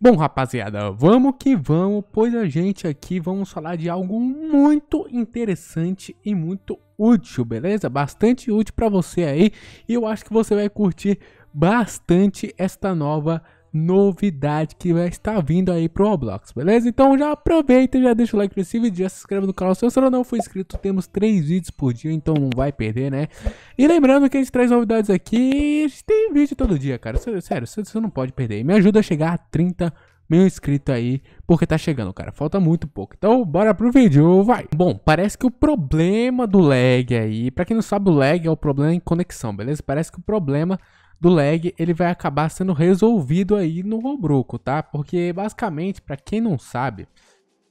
Bom, rapaziada, vamos que vamos, pois a gente aqui vamos falar de algo muito interessante e muito útil, beleza? Bastante útil para você aí e eu acho que você vai curtir bastante esta nova novidade que vai estar vindo aí pro Roblox, beleza? Então já aproveita, já deixa o like nesse vídeo, já se inscreve no canal se você não for inscrito, temos três vídeos por dia, então não vai perder, né? E lembrando que a gente traz novidades aqui, a gente tem vídeo todo dia, cara, sério, você não pode perder. Me ajuda a chegar a 30 mil inscritos aí, porque tá chegando, cara. Falta muito pouco. Então, bora pro vídeo, vai! Bom, parece que o problema do lag aí, pra quem não sabe, o lag é o problema em conexão, beleza? Parece que o problema do lag, ele vai acabar sendo resolvido aí no Robruco, tá? Porque, basicamente, pra quem não sabe,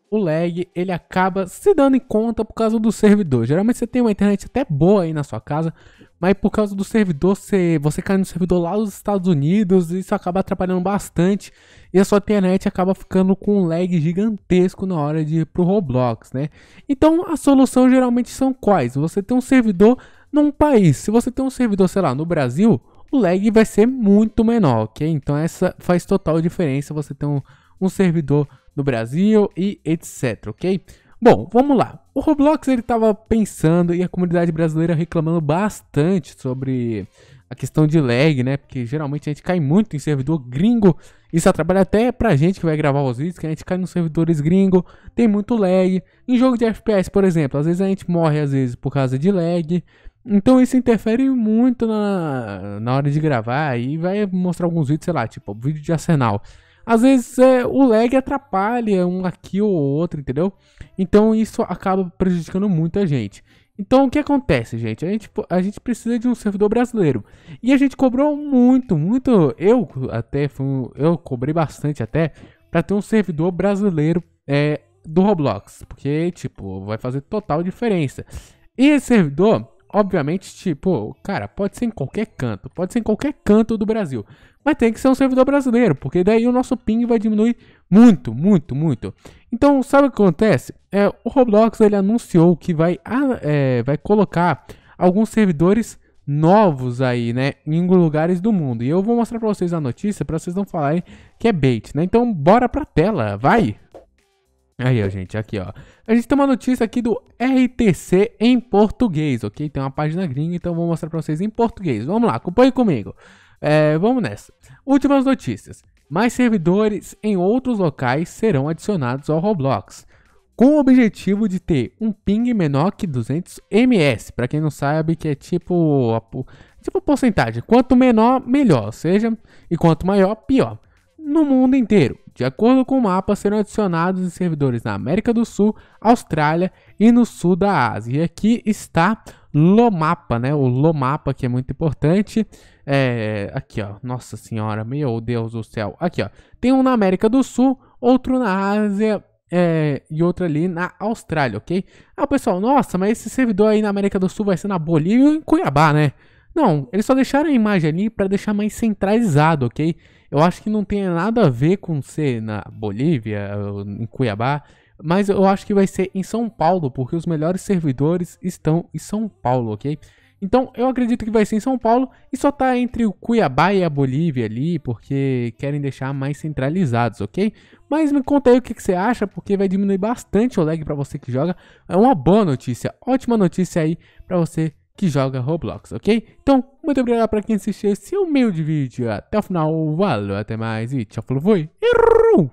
o lag ele acaba se dando em conta por causa do servidor. Geralmente você tem uma internet até boa aí na sua casa, mas por causa do servidor, você, você cai no servidor lá dos Estados Unidos, isso acaba atrapalhando bastante e a sua internet acaba ficando com um lag gigantesco na hora de ir pro Roblox, né? Então a solução geralmente são quais? Você tem um servidor num país. Se você tem um servidor, sei lá, no Brasil, o lag vai ser muito menor, ok? Então essa faz total diferença você ter um, um servidor do Brasil e etc, ok? Bom, vamos lá. O Roblox ele estava pensando e a comunidade brasileira reclamando bastante sobre a questão de lag, né? Porque geralmente a gente cai muito em servidor gringo. Isso atrapalha até pra gente que vai gravar os vídeos, que a gente cai nos servidores gringo, tem muito lag. Em jogo de FPS, por exemplo, às vezes a gente morre às vezes por causa de lag. Então isso interfere muito na, na hora de gravar e vai mostrar alguns vídeos, sei lá, tipo, vídeo de arsenal às vezes é, o lag atrapalha um aqui ou outro, entendeu? Então isso acaba prejudicando muita gente. Então o que acontece, gente? A, gente? a gente precisa de um servidor brasileiro. E a gente cobrou muito, muito. Eu até fui, eu cobrei bastante até para ter um servidor brasileiro é, do Roblox. Porque, tipo, vai fazer total diferença. E esse servidor Obviamente, tipo, cara, pode ser em qualquer canto, pode ser em qualquer canto do Brasil, mas tem que ser um servidor brasileiro, porque daí o nosso ping vai diminuir muito, muito, muito. Então, sabe o que acontece? É, o Roblox ele anunciou que vai, ah, é, vai colocar alguns servidores novos aí, né, em lugares do mundo. E eu vou mostrar para vocês a notícia para vocês não falarem que é bait, né? Então, bora para tela, vai. Aí, ó, gente, aqui, ó. A gente tem uma notícia aqui do RTC em português, ok? Tem uma página gringa, então vou mostrar pra vocês em português. Vamos lá, acompanhe comigo. É, vamos nessa. Últimas notícias. Mais servidores em outros locais serão adicionados ao Roblox, com o objetivo de ter um ping menor que 200 ms. Para quem não sabe, que é tipo tipo porcentagem. Quanto menor, melhor, ou seja, e quanto maior, pior. No mundo inteiro. De acordo com o mapa, serão adicionados servidores na América do Sul, Austrália e no sul da Ásia. E aqui está Lomapa, né? O Lomapa que é muito importante. É, aqui, ó. Nossa senhora, meu Deus do céu. Aqui, ó. Tem um na América do Sul, outro na Ásia é, e outro ali na Austrália, ok? Ah, pessoal, nossa, mas esse servidor aí na América do Sul vai ser na Bolívia ou em Cuiabá, né? Não, eles só deixaram a imagem ali para deixar mais centralizado, ok? Eu acho que não tem nada a ver com ser na Bolívia, em Cuiabá, mas eu acho que vai ser em São Paulo, porque os melhores servidores estão em São Paulo, ok? Então eu acredito que vai ser em São Paulo e só tá entre o Cuiabá e a Bolívia ali, porque querem deixar mais centralizados, ok? Mas me conta aí o que, que você acha, porque vai diminuir bastante o lag para você que joga. É uma boa notícia, ótima notícia aí para você que joga Roblox, ok? Então, muito obrigado para quem assistiu esse humilde vídeo. Até o final, valeu, até mais e tchau, falou, fui. Errou!